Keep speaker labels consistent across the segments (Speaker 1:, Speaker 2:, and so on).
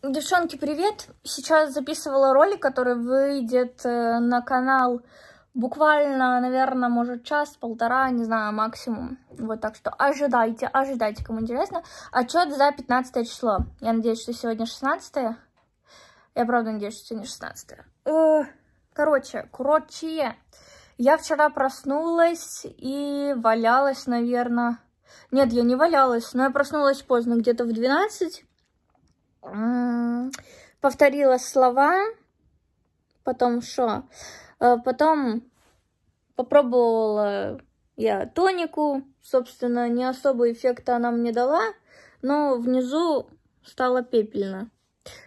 Speaker 1: Девчонки, привет! Сейчас записывала ролик, который выйдет э, на канал буквально, наверное, может час-полтора, не знаю, максимум. Вот так что ожидайте, ожидайте, кому интересно. Отчет за 15 число. Я надеюсь, что сегодня 16. -е. Я правда надеюсь, что сегодня 16. -е. Э, короче, короче, я вчера проснулась и валялась, наверное... Нет, я не валялась, но я проснулась поздно, где-то в 12 повторила слова, потом что? Э, потом попробовала я тонику, собственно, не особо эффекта она мне дала, но внизу стало пепельно.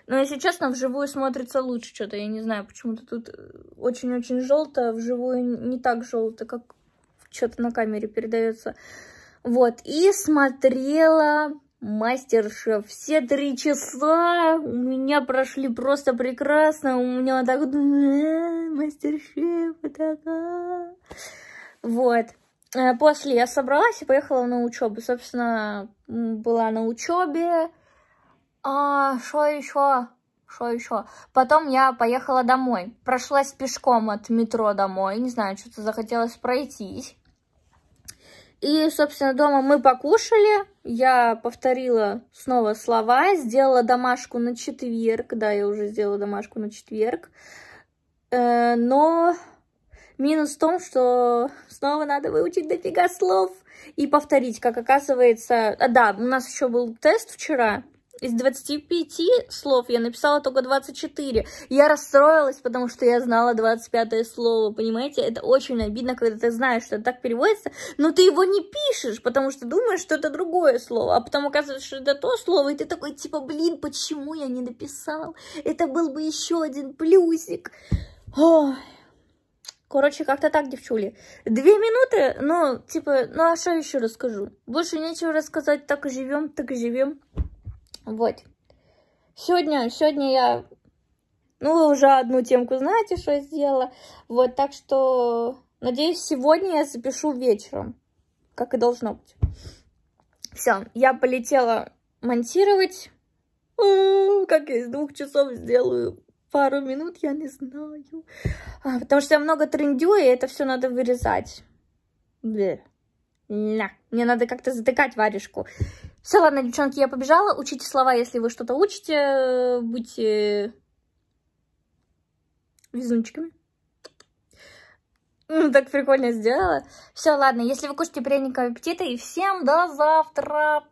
Speaker 1: Но, если честно, вживую смотрится лучше что-то. Я не знаю, почему-то тут э, очень-очень желто, а вживую не так желто, как что-то на камере передается. Вот, и смотрела мастер-шеф. Все три часа у меня прошли просто прекрасно. У меня так вот «Э, мастер-шеф, так. А». Вот. Э, после я собралась и поехала на учебу. Собственно, была на учебе. А что еще? Что еще? Потом я поехала домой. Прошлась пешком от метро домой. Не знаю, что-то захотелось пройтись. И, собственно, дома мы покушали. Я повторила снова слова, сделала домашку на четверг. Да, я уже сделала домашку на четверг. Э, но минус в том, что снова надо выучить дофига слов и повторить, как оказывается. А, да, у нас еще был тест вчера, из 25 слов я написала только 24. Я расстроилась, потому что я знала 25 слово, понимаете? Это очень обидно, когда ты знаешь, что это так переводится, но ты его не пишешь, потому что думаешь, что это другое слово, а потом оказывается, что это то слово, и ты такой, типа, блин, почему я не написал? Это был бы еще один плюсик. Ой. Короче, как-то так, девчули. Две минуты, ну, типа, ну а что еще расскажу? Больше нечего рассказать, так и живем, так и живем. Вот. Сегодня, сегодня я, ну, вы уже одну темку знаете, что я сделала. Вот, так что, надеюсь, сегодня я запишу вечером, как и должно быть. Все, я полетела монтировать. Как я из двух часов сделаю пару минут, я не знаю. А, потому что я много трендю, и это все надо вырезать. Бле. Мне надо как-то затыкать варежку. Все, ладно, девчонки, я побежала. Учите слова, если вы что-то учите. Будьте везунчиками. Ну, так прикольно сделала. Все, ладно, если вы кушаете, приятного аппетита и всем до завтра.